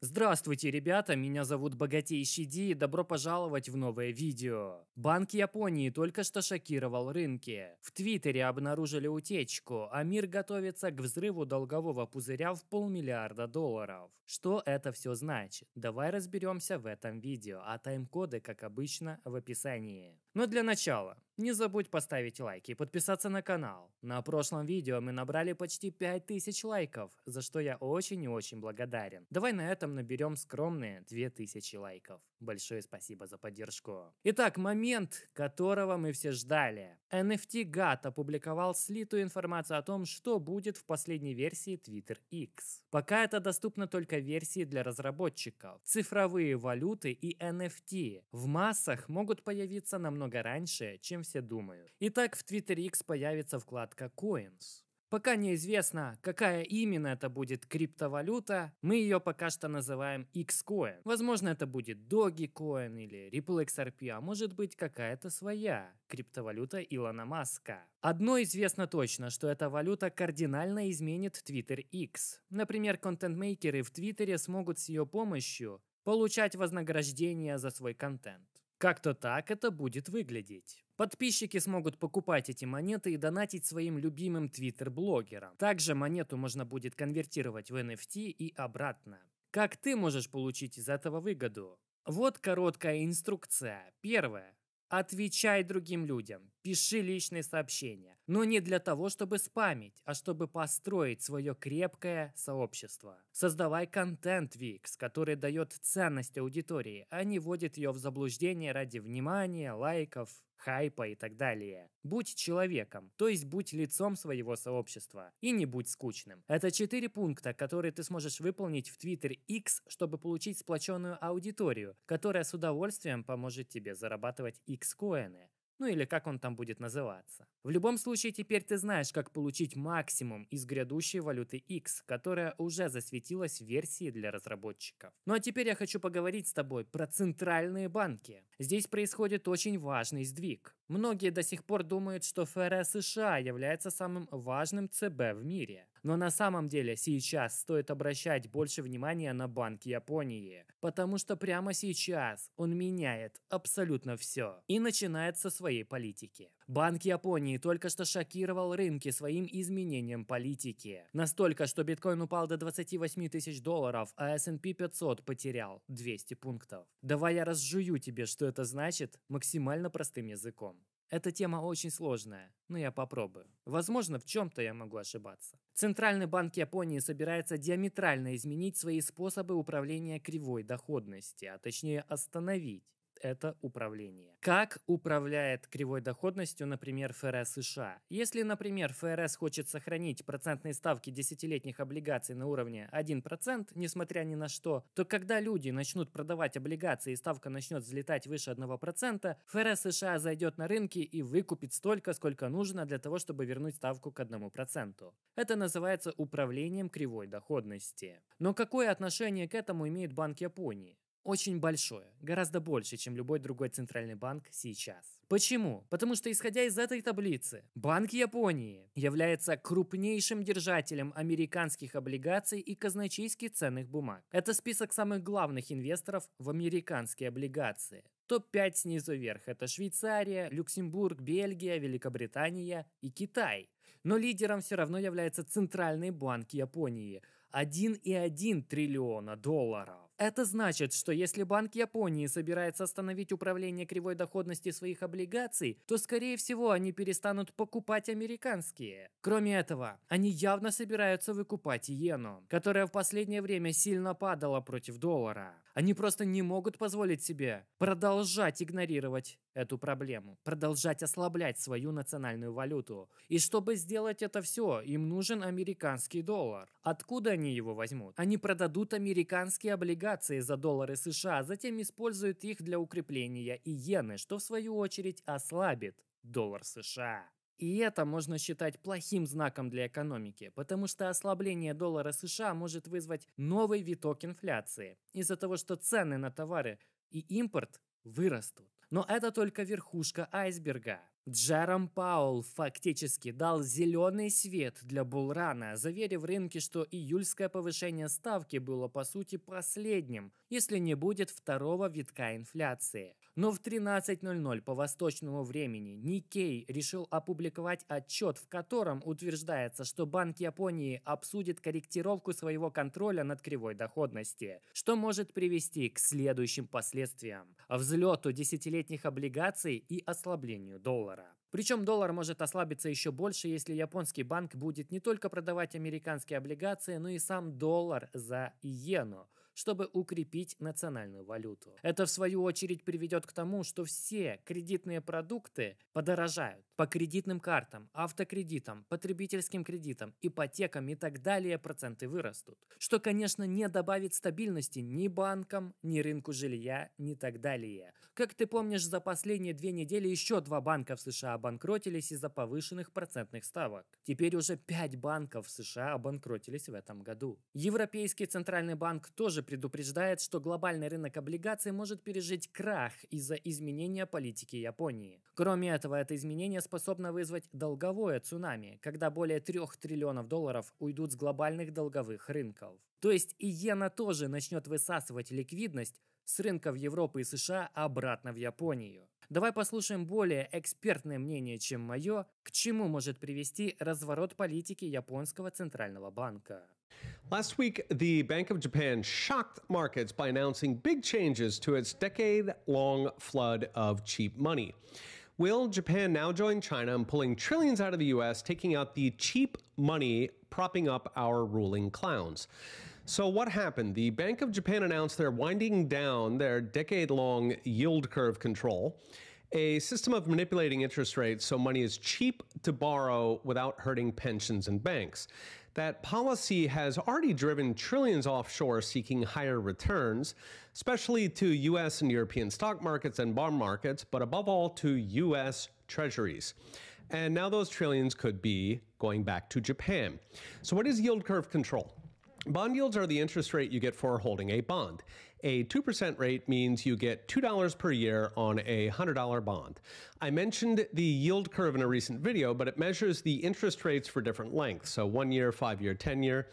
Здравствуйте, ребята, меня зовут Богатейший Ди и добро пожаловать в новое видео. Банк Японии только что шокировал рынки. В Твиттере обнаружили утечку, а мир готовится к взрыву долгового пузыря в полмиллиарда долларов. Что это все значит? Давай разберемся в этом видео, а тайм-коды, как обычно, в описании. Но для начала, не забудь поставить лайк и подписаться на канал. На прошлом видео мы набрали почти 5000 лайков, за что я очень и очень благодарен. Давай на этом наберем скромные 2000 лайков. Большое спасибо за поддержку. Итак, момент, которого мы все ждали. NFT-GAT опубликовал слитую информацию о том, что будет в последней версии Twitter X. Пока это доступно только версии для разработчиков. Цифровые валюты и NFT в массах могут появиться намного раньше, чем все думают. Итак, в Twitter X появится вкладка Coins. Пока неизвестно, какая именно это будет криптовалюта, мы ее пока что называем Xcoin. Возможно, это будет Dogecoin или Ripple XRP, а может быть какая-то своя криптовалюта Илона Маска. Одно известно точно, что эта валюта кардинально изменит Twitter X. Например, контент-мейкеры в Твиттере смогут с ее помощью получать вознаграждение за свой контент. Как-то так это будет выглядеть. Подписчики смогут покупать эти монеты и донатить своим любимым твиттер-блогерам. Также монету можно будет конвертировать в NFT и обратно. Как ты можешь получить из этого выгоду? Вот короткая инструкция. Первое. Отвечай другим людям пиши личные сообщения. Но не для того, чтобы спамить, а чтобы построить свое крепкое сообщество. Создавай контент Викс, который дает ценность аудитории, а не вводит ее в заблуждение ради внимания, лайков, хайпа и так далее. Будь человеком, то есть будь лицом своего сообщества и не будь скучным. Это четыре пункта, которые ты сможешь выполнить в Twitter X, чтобы получить сплоченную аудиторию, которая с удовольствием поможет тебе зарабатывать X-коины ну или как он там будет называться. В любом случае, теперь ты знаешь, как получить максимум из грядущей валюты X, которая уже засветилась в версии для разработчиков. Ну а теперь я хочу поговорить с тобой про центральные банки. Здесь происходит очень важный сдвиг. Многие до сих пор думают, что ФРС США является самым важным ЦБ в мире. Но на самом деле сейчас стоит обращать больше внимания на Банк Японии, потому что прямо сейчас он меняет абсолютно все и начинает со своей своей политики. Банк Японии только что шокировал рынки своим изменением политики. Настолько, что биткоин упал до 28 тысяч долларов, а S&P 500 потерял 200 пунктов. Давай я разжую тебе, что это значит, максимально простым языком. Эта тема очень сложная, но я попробую. Возможно, в чем-то я могу ошибаться. Центральный банк Японии собирается диаметрально изменить свои способы управления кривой доходности, а точнее остановить это управление. Как управляет кривой доходностью, например, ФРС США? Если, например, ФРС хочет сохранить процентные ставки десятилетних облигаций на уровне 1%, несмотря ни на что, то когда люди начнут продавать облигации и ставка начнет взлетать выше 1%, ФРС США зайдет на рынки и выкупит столько, сколько нужно для того, чтобы вернуть ставку к 1%. Это называется управлением кривой доходности. Но какое отношение к этому имеет Банк Японии? очень большое, гораздо больше, чем любой другой центральный банк сейчас. Почему? Потому что исходя из этой таблицы, Банк Японии является крупнейшим держателем американских облигаций и казначейских ценных бумаг. Это список самых главных инвесторов в американские облигации. Топ-5 снизу вверх – это Швейцария, Люксембург, Бельгия, Великобритания и Китай. Но лидером все равно является Центральный банк Японии – 1,1 триллиона долларов. Это значит, что если Банк Японии собирается остановить управление кривой доходности своих облигаций, то, скорее всего, они перестанут покупать американские. Кроме этого, они явно собираются выкупать иену, которая в последнее время сильно падала против доллара. Они просто не могут позволить себе продолжать игнорировать эту проблему, продолжать ослаблять свою национальную валюту. И чтобы сделать это все, им нужен американский доллар. Откуда они его возьмут? Они продадут американские облигации облигации за доллары США, а затем использует их для укрепления иены, что в свою очередь ослабит доллар США. И это можно считать плохим знаком для экономики, потому что ослабление доллара США может вызвать новый виток инфляции из-за того, что цены на товары и импорт вырастут. Но это только верхушка айсберга. Джером Паул фактически дал зеленый свет для Булрана, заверив рынке, что июльское повышение ставки было по сути последним, если не будет второго витка инфляции. Но в 13.00 по восточному времени Никей решил опубликовать отчет, в котором утверждается, что Банк Японии обсудит корректировку своего контроля над кривой доходности, что может привести к следующим последствиям – взлету десятилетних облигаций и ослаблению доллара. Причем доллар может ослабиться еще больше, если японский банк будет не только продавать американские облигации, но и сам доллар за иену чтобы укрепить национальную валюту. Это, в свою очередь, приведет к тому, что все кредитные продукты подорожают по кредитным картам, автокредитам, потребительским кредитам, ипотекам и так далее проценты вырастут, что, конечно, не добавит стабильности ни банкам, ни рынку жилья, ни так далее. Как ты помнишь, за последние две недели еще два банка в США обанкротились из-за повышенных процентных ставок. Теперь уже пять банков в США обанкротились в этом году. Европейский центральный банк тоже предупреждает, что глобальный рынок облигаций может пережить крах из-за изменения политики Японии. Кроме этого, это изменение способно вызвать долговое цунами, когда более 3 триллионов долларов уйдут с глобальных долговых рынков. То есть и иена тоже начнет высасывать ликвидность, с рынков Европы и США обратно в Японию. Давай послушаем более экспертное мнение, чем мое, к чему может привести разворот политики Японского Центрального банка. Last week, the Bank of Japan shocked markets by announcing big changes to its decade long flood of cheap money. Will Japan now join China in pulling trillions out of the US, taking out the cheap money propping up our ruling clowns? So, what happened? The Bank of Japan announced they're winding down their decade long yield curve control, a system of manipulating interest rates so money is cheap to borrow without hurting pensions and banks that policy has already driven trillions offshore seeking higher returns, especially to US and European stock markets and bond markets, but above all to US treasuries. And now those trillions could be going back to Japan. So, what is yield curve control? Bond yields are the interest rate you get for holding a bond. A 2% rate means you get $2 per year on a $100 bond. I mentioned the yield curve in a recent video, but it measures the interest rates for different lengths, so one year, five year, 10 year.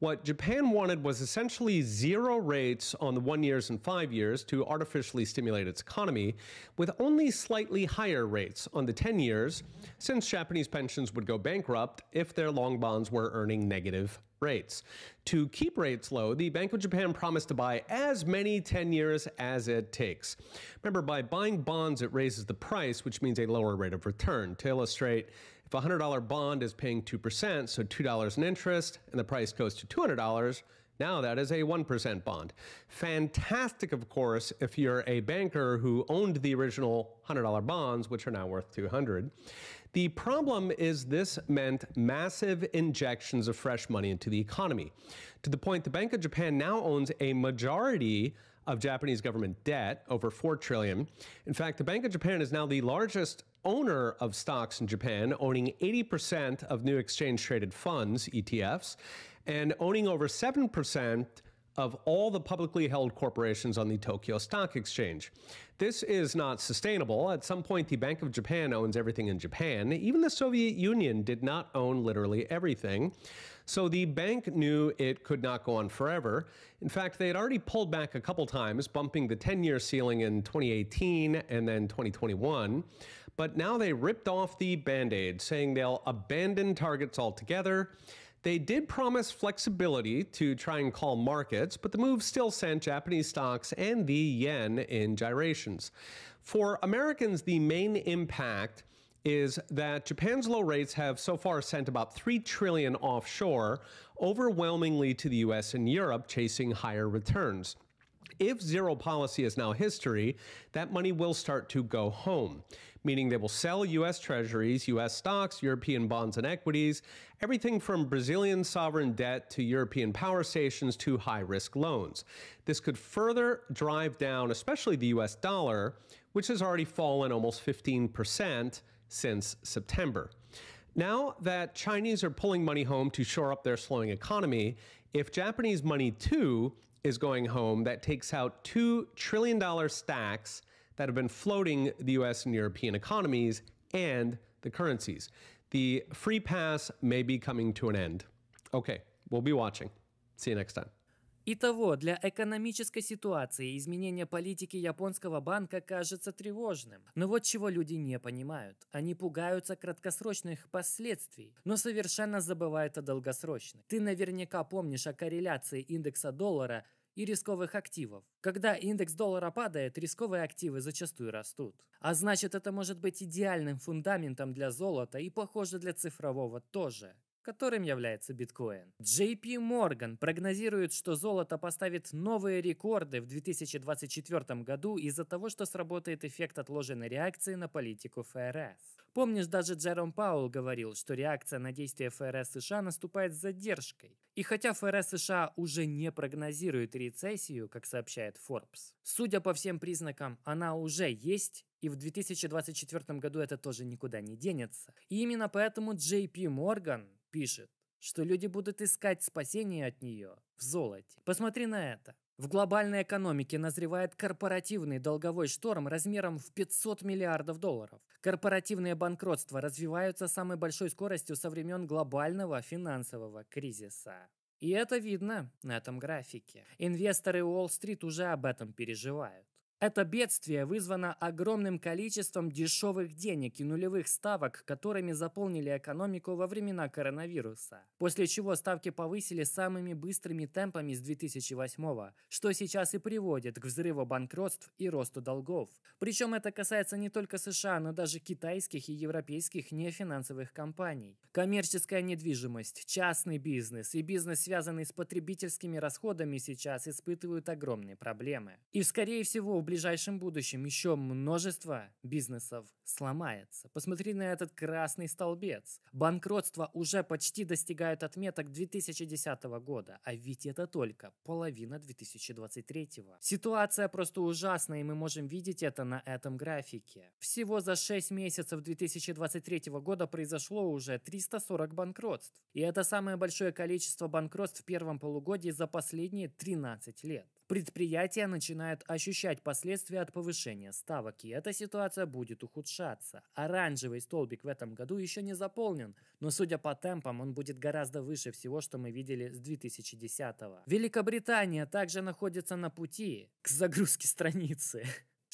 What Japan wanted was essentially zero rates on the one years and five years to artificially stimulate its economy, with only slightly higher rates on the 10 years, since Japanese pensions would go bankrupt if their long bonds were earning negative rates. To keep rates low, the Bank of Japan promised to buy as many 10 years as it takes. Remember, by buying bonds, it raises the price, which means a lower rate of return. To illustrate, if a $100 bond is paying 2%, so $2 in interest, and the price goes to $200, now that is a 1% bond. Fantastic, of course, if you're a banker who owned the original $100 bonds, which are now worth 200. The problem is this meant massive injections of fresh money into the economy, to the point the Bank of Japan now owns a majority of Japanese government debt, over 4 trillion. In fact, the Bank of Japan is now the largest owner of stocks in Japan, owning 80% of new exchange traded funds, ETFs, and owning over 7% of all the publicly held corporations on the Tokyo Stock Exchange. This is not sustainable. At some point, the Bank of Japan owns everything in Japan. Even the Soviet Union did not own literally everything. So the bank knew it could not go on forever. In fact, they had already pulled back a couple times, bumping the 10 year ceiling in 2018 and then 2021. But now they ripped off the band aid, saying they'll abandon targets altogether. They did promise flexibility to try and calm markets, but the move still sent Japanese stocks and the yen in gyrations. For Americans, the main impact is that Japan's low rates have so far sent about 3 trillion offshore, overwhelmingly to the US and Europe chasing higher returns. If zero policy is now history, that money will start to go home meaning they will sell U.S. treasuries, U.S. stocks, European bonds and equities, everything from Brazilian sovereign debt to European power stations to high risk loans. This could further drive down, especially the U.S. dollar, which has already fallen almost 15% since September. Now that Chinese are pulling money home to shore up their slowing economy, if Japanese money too is going home, that takes out $2 trillion stacks that have been floating the US and European economies and the currencies. The free pass may be coming to an end. Okay, we'll be watching. See you next time. Итого, для экономической ситуации изменение политики японского банка кажется тревожным. Но вот чего люди не понимают. Они пугаются краткосрочных последствий, но совершенно забывают о долгосрочных. Ты наверняка помнишь о корреляции индекса доллара – и рисковых активов. Когда индекс доллара падает, рисковые активы зачастую растут. А значит, это может быть идеальным фундаментом для золота и, похоже, для цифрового тоже которым является биткоин. JP Morgan прогнозирует, что золото поставит новые рекорды в 2024 году из-за того, что сработает эффект отложенной реакции на политику ФРС. Помнишь, даже Джером Паул говорил, что реакция на действия ФРС США наступает с задержкой. И хотя ФРС США уже не прогнозирует рецессию, как сообщает Forbes, судя по всем признакам, она уже есть и в 2024 году это тоже никуда не денется. И именно поэтому JP Morgan пишет, что люди будут искать спасение от нее в золоте. Посмотри на это. В глобальной экономике назревает корпоративный долговой шторм размером в 500 миллиардов долларов. Корпоративные банкротства развиваются самой большой скоростью со времен глобального финансового кризиса. И это видно на этом графике. Инвесторы Уолл-стрит уже об этом переживают. Это бедствие вызвано огромным количеством дешевых денег и нулевых ставок, которыми заполнили экономику во времена коронавируса. После чего ставки повысили самыми быстрыми темпами с 2008 что сейчас и приводит к взрыву банкротств и росту долгов. Причем это касается не только США, но даже китайских и европейских нефинансовых компаний. Коммерческая недвижимость, частный бизнес и бизнес, связанный с потребительскими расходами, сейчас испытывают огромные проблемы. И скорее всего в ближайшем будущем еще множество бизнесов сломается. Посмотри на этот красный столбец. Банкротство уже почти достигает отметок 2010 года, а ведь это только половина 2023. Ситуация просто ужасная, и мы можем видеть это на этом графике. Всего за 6 месяцев 2023 года произошло уже 340 банкротств. И это самое большое количество банкротств в первом полугодии за последние 13 лет. Предприятия начинают ощущать последствия от повышения ставок, и эта ситуация будет ухудшаться. Оранжевый столбик в этом году еще не заполнен, но судя по темпам, он будет гораздо выше всего, что мы видели с 2010 -го. Великобритания также находится на пути к загрузке страницы.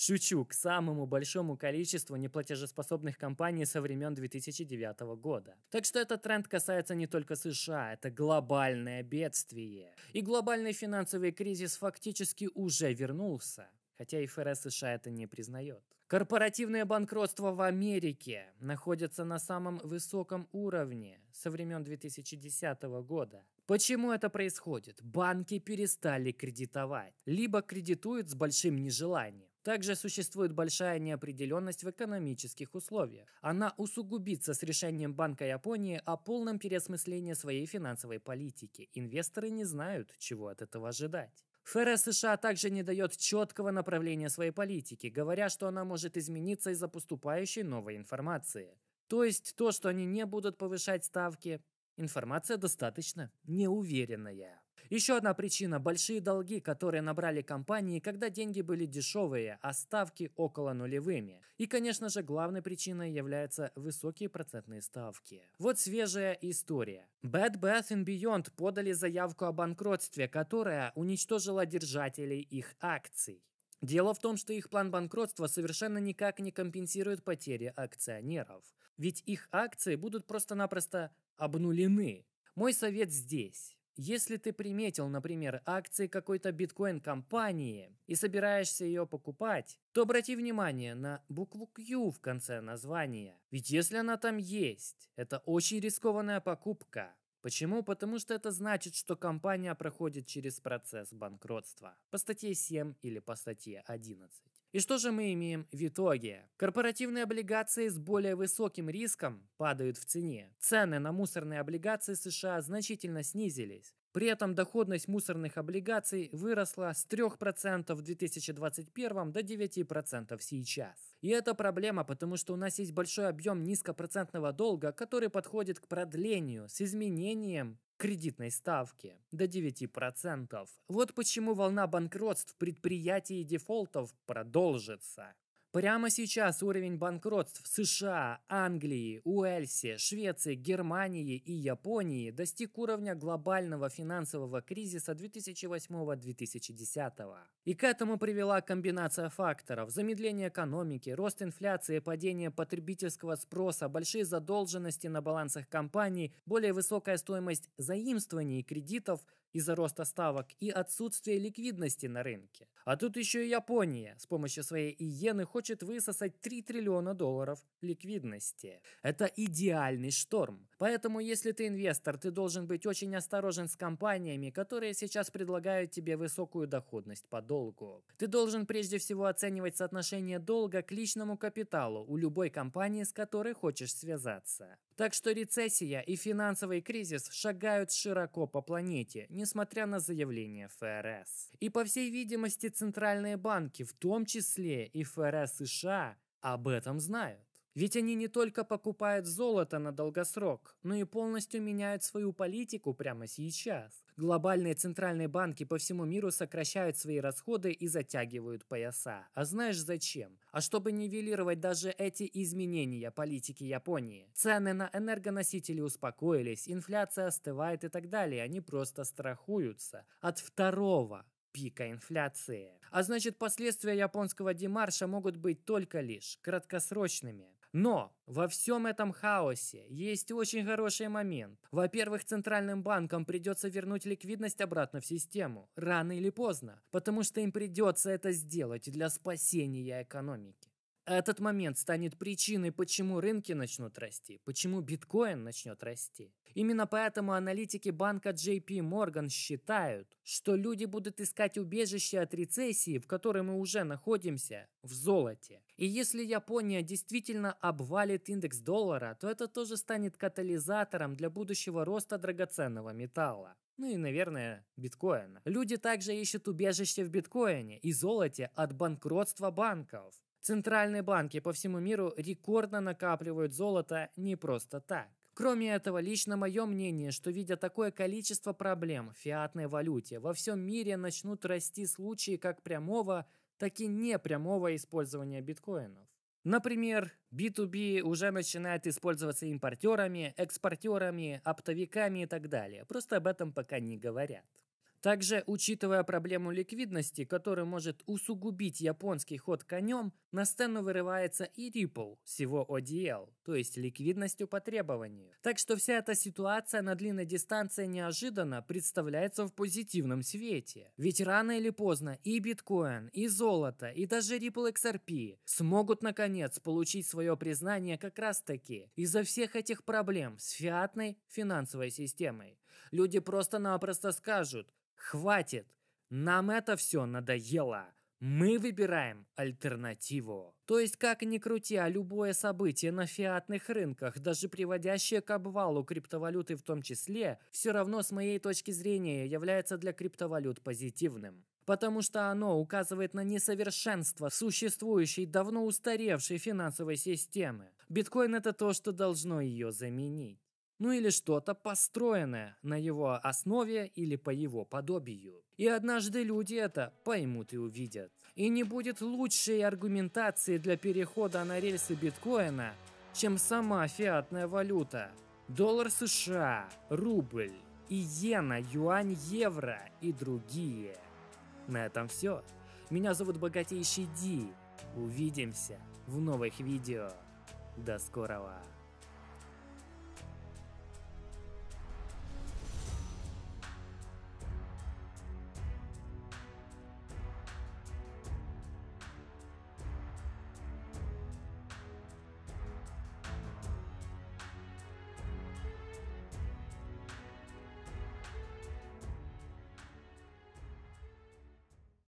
Шучу, к самому большому количеству неплатежеспособных компаний со времен 2009 года. Так что этот тренд касается не только США, это глобальное бедствие. И глобальный финансовый кризис фактически уже вернулся хотя ФРС США это не признает. Корпоративное банкротство в Америке находится на самом высоком уровне со времен 2010 года. Почему это происходит? Банки перестали кредитовать, либо кредитуют с большим нежеланием также существует большая неопределенность в экономических условиях. Она усугубится с решением Банка Японии о полном переосмыслении своей финансовой политики. Инвесторы не знают, чего от этого ожидать. ФРС США также не дает четкого направления своей политики, говоря, что она может измениться из-за поступающей новой информации. То есть то, что они не будут повышать ставки, информация достаточно неуверенная. Еще одна причина – большие долги, которые набрали компании, когда деньги были дешевые, а ставки около нулевыми. И, конечно же, главной причиной являются высокие процентные ставки. Вот свежая история. Bad Bath Beyond подали заявку о банкротстве, которая уничтожила держателей их акций. Дело в том, что их план банкротства совершенно никак не компенсирует потери акционеров. Ведь их акции будут просто-напросто обнулены. Мой совет здесь. Если ты приметил, например, акции какой-то биткоин-компании и собираешься ее покупать, то обрати внимание на букву Q в конце названия. Ведь если она там есть, это очень рискованная покупка. Почему? Потому что это значит, что компания проходит через процесс банкротства по статье 7 или по статье 11. И что же мы имеем в итоге? Корпоративные облигации с более высоким риском падают в цене. Цены на мусорные облигации США значительно снизились. При этом доходность мусорных облигаций выросла с 3% в 2021 до 9% сейчас. И это проблема, потому что у нас есть большой объем низкопроцентного долга, который подходит к продлению с изменением кредитной ставки до 9%. Вот почему волна банкротств предприятий и дефолтов продолжится. Прямо сейчас уровень банкротств США, Англии, Уэльсе, Швеции, Германии и Японии достиг уровня глобального финансового кризиса 2008-2010. И к этому привела комбинация факторов – замедление экономики, рост инфляции, падение потребительского спроса, большие задолженности на балансах компаний, более высокая стоимость заимствований и кредитов из-за роста ставок и отсутствие ликвидности на рынке. А тут еще и Япония с помощью своей иены хочет хочет высосать 3 триллиона долларов ликвидности. Это идеальный шторм. Поэтому, если ты инвестор, ты должен быть очень осторожен с компаниями, которые сейчас предлагают тебе высокую доходность по долгу. Ты должен прежде всего оценивать соотношение долга к личному капиталу у любой компании, с которой хочешь связаться. Так что рецессия и финансовый кризис шагают широко по планете, несмотря на заявление ФРС. И по всей видимости, центральные банки, в том числе и ФРС США, об этом знают. Ведь они не только покупают золото на долгосрок, но и полностью меняют свою политику прямо сейчас. Глобальные центральные банки по всему миру сокращают свои расходы и затягивают пояса. А знаешь зачем? А чтобы нивелировать даже эти изменения политики Японии. Цены на энергоносители успокоились, инфляция остывает и так далее. Они просто страхуются от второго пика инфляции. А значит, последствия японского демарша могут быть только лишь краткосрочными. Но во всем этом хаосе есть очень хороший момент. Во-первых, центральным банкам придется вернуть ликвидность обратно в систему, рано или поздно, потому что им придется это сделать для спасения экономики этот момент станет причиной, почему рынки начнут расти, почему биткоин начнет расти. Именно поэтому аналитики банка JP Morgan считают, что люди будут искать убежище от рецессии, в которой мы уже находимся, в золоте. И если Япония действительно обвалит индекс доллара, то это тоже станет катализатором для будущего роста драгоценного металла. Ну и, наверное, биткоина. Люди также ищут убежище в биткоине и золоте от банкротства банков. Центральные банки по всему миру рекордно накапливают золото не просто так. Кроме этого, лично мое мнение, что видя такое количество проблем в фиатной валюте, во всем мире начнут расти случаи как прямого, так и непрямого использования биткоинов. Например, B2B уже начинает использоваться импортерами, экспортерами, оптовиками и так далее. Просто об этом пока не говорят. Также, учитывая проблему ликвидности, которую может усугубить японский ход конем, на сцену вырывается и Ripple, всего ODL, то есть ликвидностью по требованию. Так что вся эта ситуация на длинной дистанции неожиданно представляется в позитивном свете. Ведь рано или поздно и биткоин, и золото, и даже Ripple XRP смогут наконец получить свое признание как раз таки из-за всех этих проблем с фиатной финансовой системой. Люди просто-напросто скажут – Хватит! Нам это все надоело! Мы выбираем альтернативу. То есть, как ни крути, а любое событие на фиатных рынках, даже приводящее к обвалу криптовалюты в том числе, все равно с моей точки зрения является для криптовалют позитивным потому что оно указывает на несовершенство существующей, давно устаревшей финансовой системы. Биткоин – это то, что должно ее заменить ну или что-то построенное на его основе или по его подобию. И однажды люди это поймут и увидят. И не будет лучшей аргументации для перехода на рельсы биткоина, чем сама фиатная валюта. Доллар США, рубль, иена, юань, евро и другие. На этом все. Меня зовут Богатейший Ди. Увидимся в новых видео. До скорого.